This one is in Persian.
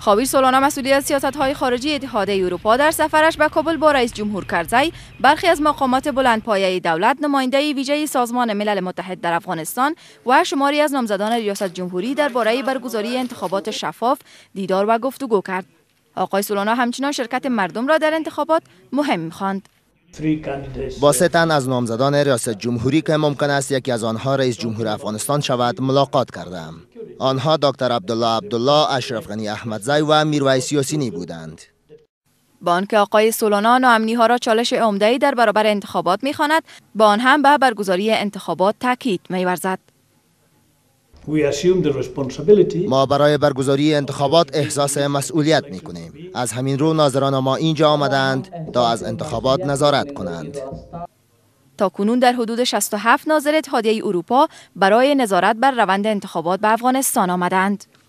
خاویر سولانا مسئولی از سیاست های خارجی اتحادیه اروپا در سفرش به کابل با رئیس جمهور کرزی برخی از مقامات بلندپایه دولت نماینده ویژه سازمان ملل متحد در افغانستان و شماری از نامزدان ریاست جمهوری درباره برگزاری انتخابات شفاف دیدار و گفتگو کرد آقای سولانا همچنان شرکت مردم را در انتخابات مهم خواند با سه از نامزدان ریاست جمهوری که ممکن است یکی از آنها رئیس جمهور افغانستان شود ملاقات کردم آنها دکتر عبدالله عبدالله، اشرف غنی احمدزی و میرویس یاسینی بودند. بانک آقای سولانا و ها را چالش عمده در برابر انتخابات می‌خواند، با آن هم به برگزاری انتخابات تاکید میورزد ما برای برگزاری انتخابات احساس مسئولیت می کنیم. از همین رو ناظران ما اینجا آمدند تا از انتخابات نظارت کنند. تا کنون در حدود 67 ناظر اتحادیه اروپا برای نظارت بر روند انتخابات به افغانستان آمدند.